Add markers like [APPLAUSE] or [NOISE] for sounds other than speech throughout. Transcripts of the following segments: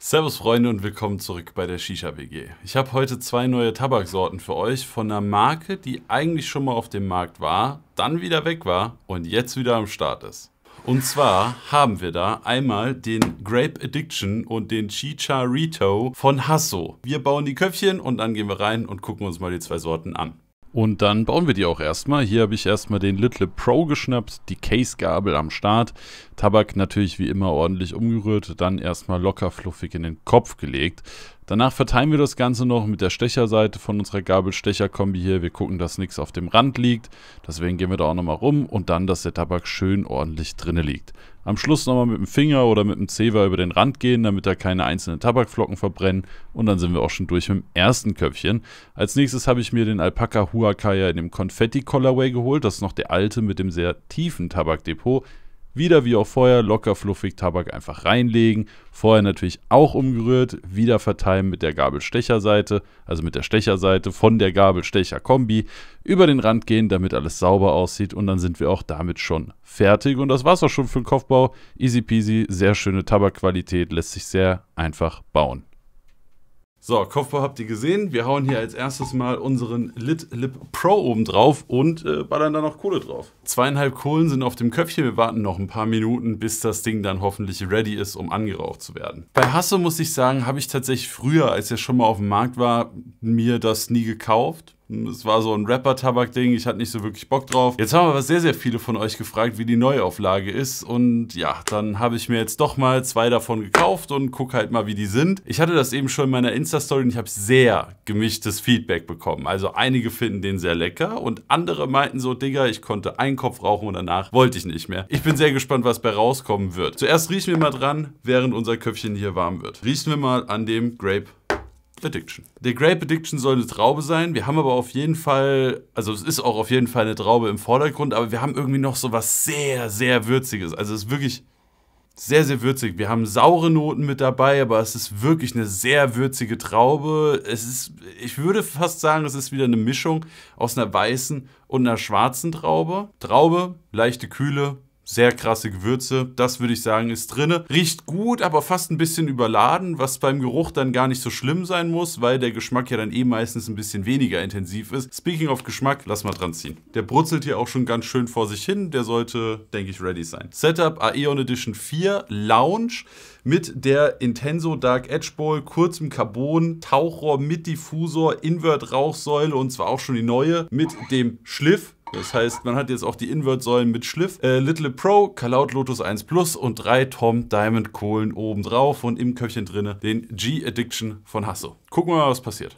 Servus Freunde und willkommen zurück bei der Shisha WG. Ich habe heute zwei neue Tabaksorten für euch von einer Marke, die eigentlich schon mal auf dem Markt war, dann wieder weg war und jetzt wieder am Start ist. Und zwar haben wir da einmal den Grape Addiction und den Rito von Hasso. Wir bauen die Köpfchen und dann gehen wir rein und gucken uns mal die zwei Sorten an. Und dann bauen wir die auch erstmal. Hier habe ich erstmal den Little Pro geschnappt, die Case-Gabel am Start. Tabak natürlich wie immer ordentlich umgerührt, dann erstmal locker fluffig in den Kopf gelegt. Danach verteilen wir das Ganze noch mit der Stecherseite von unserer Gabel-Stecher-Kombi hier. Wir gucken, dass nichts auf dem Rand liegt. Deswegen gehen wir da auch nochmal rum und dann, dass der Tabak schön ordentlich drinne liegt. Am Schluss nochmal mit dem Finger oder mit dem Zewa über den Rand gehen, damit da keine einzelnen Tabakflocken verbrennen. Und dann sind wir auch schon durch mit dem ersten Köpfchen. Als nächstes habe ich mir den Alpaka Huacaya in dem Confetti Colorway geholt. Das ist noch der alte mit dem sehr tiefen Tabakdepot. Wieder wie auch vorher locker fluffig Tabak einfach reinlegen. Vorher natürlich auch umgerührt. Wieder verteilen mit der Gabelstecherseite, also mit der Stecherseite von der Gabelstecher-Kombi. Über den Rand gehen, damit alles sauber aussieht. Und dann sind wir auch damit schon fertig. Und das war es auch schon für den Kopfbau. Easy peasy, sehr schöne Tabakqualität, lässt sich sehr einfach bauen. So, Kopfball habt ihr gesehen. Wir hauen hier als erstes mal unseren Lit Lip Pro oben drauf und äh, ballern da noch Kohle drauf. Zweieinhalb Kohlen sind auf dem Köpfchen. Wir warten noch ein paar Minuten, bis das Ding dann hoffentlich ready ist, um angeraucht zu werden. Bei Hasso muss ich sagen, habe ich tatsächlich früher, als er schon mal auf dem Markt war, mir das nie gekauft es war so ein Rapper-Tabak-Ding, ich hatte nicht so wirklich Bock drauf. Jetzt haben aber sehr, sehr viele von euch gefragt, wie die Neuauflage ist. Und ja, dann habe ich mir jetzt doch mal zwei davon gekauft und gucke halt mal, wie die sind. Ich hatte das eben schon in meiner Insta-Story und ich habe sehr gemischtes Feedback bekommen. Also einige finden den sehr lecker und andere meinten so, Digga, ich konnte einen Kopf rauchen und danach wollte ich nicht mehr. Ich bin sehr gespannt, was bei rauskommen wird. Zuerst riechen wir mal dran, während unser Köpfchen hier warm wird. Riechen wir mal an dem Grape Prediction. The Grape Prediction soll eine Traube sein. Wir haben aber auf jeden Fall, also es ist auch auf jeden Fall eine Traube im Vordergrund, aber wir haben irgendwie noch so was sehr, sehr Würziges. Also es ist wirklich sehr, sehr würzig. Wir haben saure Noten mit dabei, aber es ist wirklich eine sehr würzige Traube. Es ist, ich würde fast sagen, es ist wieder eine Mischung aus einer weißen und einer schwarzen Traube. Traube, leichte Kühle, sehr krasse Gewürze. Das würde ich sagen, ist drin. Riecht gut, aber fast ein bisschen überladen, was beim Geruch dann gar nicht so schlimm sein muss, weil der Geschmack ja dann eh meistens ein bisschen weniger intensiv ist. Speaking of Geschmack, lass mal dran ziehen. Der brutzelt hier auch schon ganz schön vor sich hin. Der sollte, denke ich, ready sein. Setup Aeon Edition 4 Lounge mit der Intenso Dark Edge Bowl, kurzem Carbon, Tauchrohr mit Diffusor, Invert Rauchsäule und zwar auch schon die neue mit dem Schliff das heißt, man hat jetzt auch die Invert-Säulen mit Schliff. Äh, Little Pro, Kalaut Lotus 1 Plus und drei Tom Diamond Kohlen oben drauf und im Köpfchen drinne den G-Addiction von Hasso. Gucken wir mal, was passiert.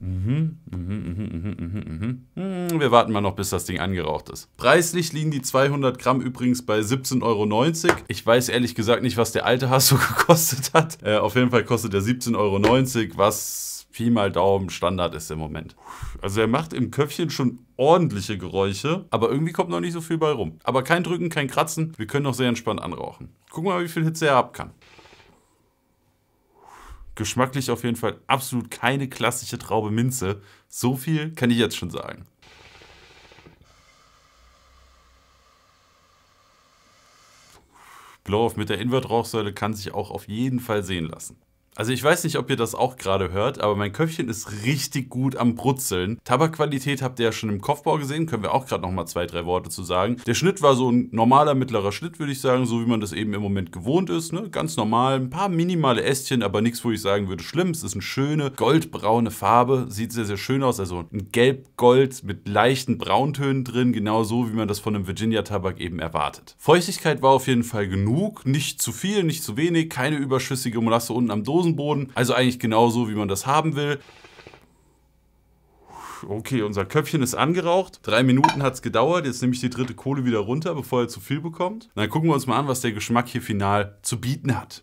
Mhm mhm mhm, mhm, mhm, mhm, Wir warten mal noch, bis das Ding angeraucht ist. Preislich liegen die 200 Gramm übrigens bei 17,90 Euro. Ich weiß ehrlich gesagt nicht, was der alte Hasso [LAUGHS] gekostet hat. Äh, auf jeden Fall kostet er 17,90 Euro, was Pi mal Daumen Standard ist im Moment. Also er macht im Köpfchen schon ordentliche Geräusche, aber irgendwie kommt noch nicht so viel bei rum. Aber kein Drücken, kein Kratzen. Wir können noch sehr entspannt anrauchen. Gucken wir mal, wie viel Hitze er ab kann geschmacklich auf jeden Fall absolut keine klassische Traube Minze. So viel kann ich jetzt schon sagen. Glow-Off mit der Invertrauchsäule kann sich auch auf jeden Fall sehen lassen. Also ich weiß nicht, ob ihr das auch gerade hört, aber mein Köpfchen ist richtig gut am Brutzeln. Tabakqualität habt ihr ja schon im Kopfbau gesehen, können wir auch gerade nochmal zwei, drei Worte zu sagen. Der Schnitt war so ein normaler mittlerer Schnitt, würde ich sagen, so wie man das eben im Moment gewohnt ist. Ne? Ganz normal, ein paar minimale Ästchen, aber nichts, wo ich sagen würde, schlimm. Es ist eine schöne goldbraune Farbe, sieht sehr, sehr schön aus. Also ein Gelb-Gold mit leichten Brauntönen drin, genau so, wie man das von einem Virginia-Tabak eben erwartet. Feuchtigkeit war auf jeden Fall genug, nicht zu viel, nicht zu wenig, keine überschüssige Molasse unten am Dosen. Dosenboden. Also eigentlich genauso, wie man das haben will. Okay, unser Köpfchen ist angeraucht. Drei Minuten hat es gedauert. Jetzt nehme ich die dritte Kohle wieder runter, bevor er zu viel bekommt. dann gucken wir uns mal an, was der Geschmack hier final zu bieten hat.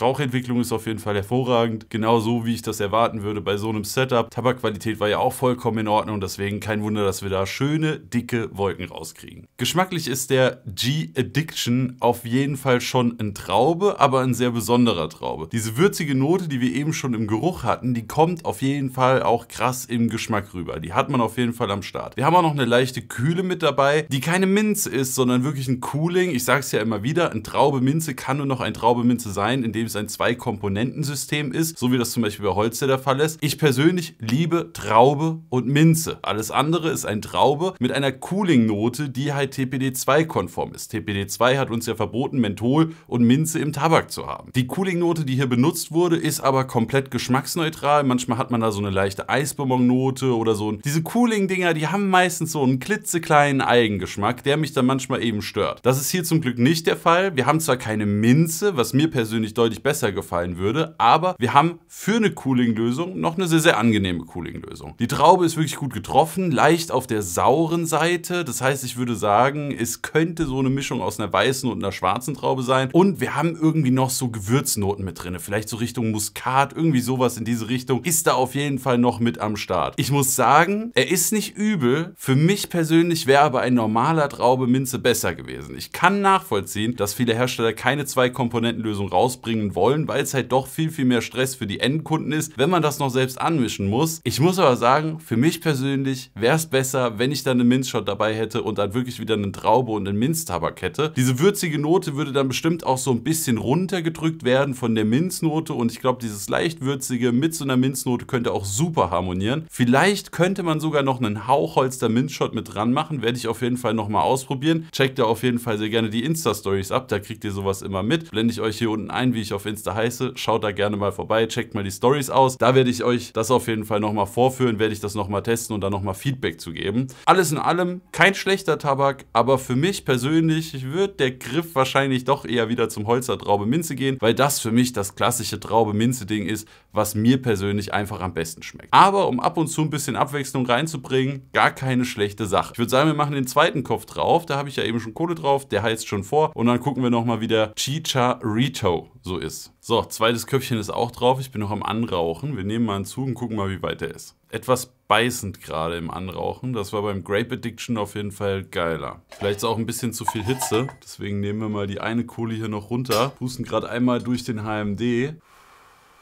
Rauchentwicklung ist auf jeden Fall hervorragend, Genauso wie ich das erwarten würde bei so einem Setup. Tabakqualität war ja auch vollkommen in Ordnung, deswegen kein Wunder, dass wir da schöne, dicke Wolken rauskriegen. Geschmacklich ist der G-Addiction auf jeden Fall schon ein Traube, aber ein sehr besonderer Traube. Diese würzige Note, die wir eben schon im Geruch hatten, die kommt auf jeden Fall auch krass im Geschmack rüber. Die hat man auf jeden Fall am Start. Wir haben auch noch eine leichte Kühle mit dabei, die keine Minze ist, sondern wirklich ein Cooling. Ich sage es ja immer wieder, ein Traube Minze kann nur noch ein Traube Minze sein, in dem indem es ein Zwei-Komponentensystem ist, so wie das zum Beispiel bei Holze der Fall ist. Ich persönlich liebe Traube und Minze. Alles andere ist ein Traube mit einer Cooling-Note, die halt TPD2-konform ist. TPD2 hat uns ja verboten, Menthol und Minze im Tabak zu haben. Die Cooling-Note, die hier benutzt wurde, ist aber komplett geschmacksneutral. Manchmal hat man da so eine leichte Eisbonbon-Note oder so. Diese Cooling-Dinger, die haben meistens so einen klitzekleinen Eigengeschmack, der mich dann manchmal eben stört. Das ist hier zum Glück nicht der Fall. Wir haben zwar keine Minze, was mir persönlich deutlich deutlich besser gefallen würde. Aber wir haben für eine Cooling-Lösung noch eine sehr, sehr angenehme Cooling-Lösung. Die Traube ist wirklich gut getroffen, leicht auf der sauren Seite. Das heißt, ich würde sagen, es könnte so eine Mischung aus einer weißen und einer schwarzen Traube sein. Und wir haben irgendwie noch so Gewürznoten mit drin. Vielleicht so Richtung Muskat, irgendwie sowas in diese Richtung. Ist da auf jeden Fall noch mit am Start. Ich muss sagen, er ist nicht übel. Für mich persönlich wäre aber ein normaler Traube Minze besser gewesen. Ich kann nachvollziehen, dass viele Hersteller keine Zwei-Komponenten-Lösung rausbringen, anbringen wollen, weil es halt doch viel, viel mehr Stress für die Endkunden ist, wenn man das noch selbst anmischen muss. Ich muss aber sagen, für mich persönlich wäre es besser, wenn ich dann einen Minzshot dabei hätte und dann wirklich wieder eine Traube und einen Minztabak hätte. Diese würzige Note würde dann bestimmt auch so ein bisschen runtergedrückt werden von der Minznote und ich glaube, dieses leicht würzige mit so einer Minznote könnte auch super harmonieren. Vielleicht könnte man sogar noch einen Hauchholster Minzshot mit dran machen, werde ich auf jeden Fall nochmal ausprobieren. Checkt da auf jeden Fall sehr gerne die Insta-Stories ab, da kriegt ihr sowas immer mit. Blende ich euch hier unten ein, wie ich ich auf Insta heiße. Schaut da gerne mal vorbei, checkt mal die Stories aus. Da werde ich euch das auf jeden Fall nochmal vorführen, werde ich das nochmal testen und dann nochmal Feedback zu geben. Alles in allem kein schlechter Tabak, aber für mich persönlich wird der Griff wahrscheinlich doch eher wieder zum Holzer Traube Minze gehen, weil das für mich das klassische Traube Minze Ding ist, was mir persönlich einfach am besten schmeckt. Aber um ab und zu ein bisschen Abwechslung reinzubringen, gar keine schlechte Sache. Ich würde sagen, wir machen den zweiten Kopf drauf. Da habe ich ja eben schon Kohle drauf. Der heißt schon vor. Und dann gucken wir nochmal wieder Chicha Rito. So ist. So, zweites Köpfchen ist auch drauf. Ich bin noch am Anrauchen. Wir nehmen mal einen Zug und gucken mal, wie weit der ist. Etwas beißend gerade im Anrauchen. Das war beim Grape Addiction auf jeden Fall geiler. Vielleicht ist auch ein bisschen zu viel Hitze. Deswegen nehmen wir mal die eine Kohle hier noch runter. Pusten gerade einmal durch den HMD.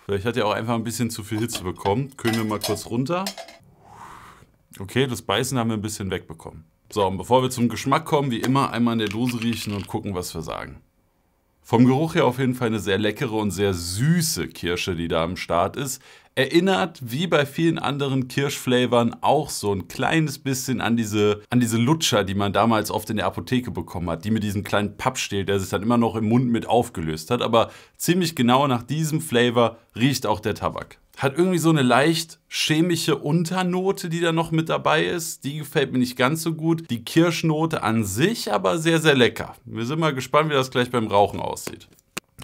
Vielleicht hat er auch einfach ein bisschen zu viel Hitze bekommen. Kühlen wir mal kurz runter. Okay, das Beißen haben wir ein bisschen wegbekommen. So, und bevor wir zum Geschmack kommen, wie immer einmal in der Dose riechen und gucken, was wir sagen. Vom Geruch her auf jeden Fall eine sehr leckere und sehr süße Kirsche, die da am Start ist erinnert wie bei vielen anderen Kirschflavoren auch so ein kleines bisschen an diese, an diese Lutscher, die man damals oft in der Apotheke bekommen hat, die mit diesem kleinen Pappstiel, der sich dann immer noch im Mund mit aufgelöst hat. Aber ziemlich genau nach diesem Flavor riecht auch der Tabak. Hat irgendwie so eine leicht chemische Unternote, die da noch mit dabei ist. Die gefällt mir nicht ganz so gut. Die Kirschnote an sich aber sehr, sehr lecker. Wir sind mal gespannt, wie das gleich beim Rauchen aussieht.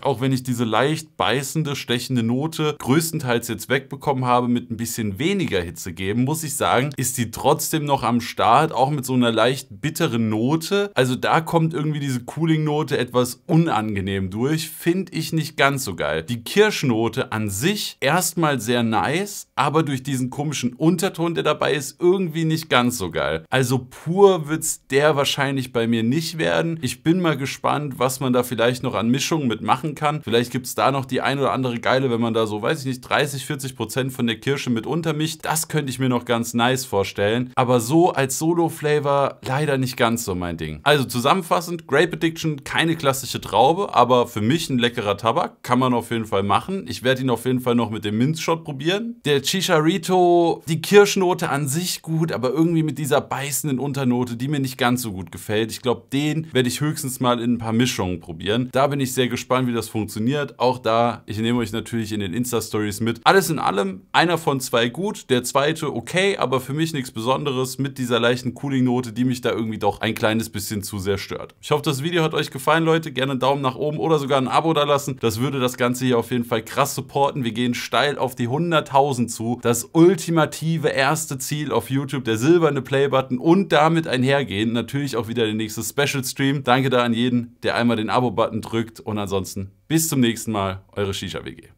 Auch wenn ich diese leicht beißende, stechende Note größtenteils jetzt wegbekommen habe mit ein bisschen weniger Hitze geben, muss ich sagen, ist die trotzdem noch am Start, auch mit so einer leicht bitteren Note. Also da kommt irgendwie diese Cooling-Note etwas unangenehm durch, finde ich nicht ganz so geil. Die Kirschnote an sich erstmal sehr nice, aber durch diesen komischen Unterton, der dabei ist, irgendwie nicht ganz so geil. Also pur wird es der wahrscheinlich bei mir nicht werden. Ich bin mal gespannt, was man da vielleicht noch an Mischungen mitmacht machen kann. Vielleicht gibt es da noch die ein oder andere geile, wenn man da so, weiß ich nicht, 30, 40 Prozent von der Kirsche mit untermischt. Das könnte ich mir noch ganz nice vorstellen. Aber so als Solo-Flavor leider nicht ganz so mein Ding. Also zusammenfassend, Grape Addiction, keine klassische Traube, aber für mich ein leckerer Tabak. Kann man auf jeden Fall machen. Ich werde ihn auf jeden Fall noch mit dem Minzshot probieren. Der Chicharito, die Kirschnote an sich gut, aber irgendwie mit dieser beißenden Unternote, die mir nicht ganz so gut gefällt. Ich glaube, den werde ich höchstens mal in ein paar Mischungen probieren. Da bin ich sehr gespannt, wie wie das funktioniert. Auch da, ich nehme euch natürlich in den Insta-Stories mit. Alles in allem, einer von zwei gut, der zweite okay, aber für mich nichts Besonderes mit dieser leichten Cooling-Note, die mich da irgendwie doch ein kleines bisschen zu sehr stört. Ich hoffe, das Video hat euch gefallen, Leute. Gerne einen Daumen nach oben oder sogar ein Abo da lassen. Das würde das Ganze hier auf jeden Fall krass supporten. Wir gehen steil auf die 100.000 zu. Das ultimative erste Ziel auf YouTube, der silberne Play-Button und damit einhergehen natürlich auch wieder der nächste Special-Stream. Danke da an jeden, der einmal den Abo-Button drückt und ansonsten bis zum nächsten Mal, eure Shisha WG.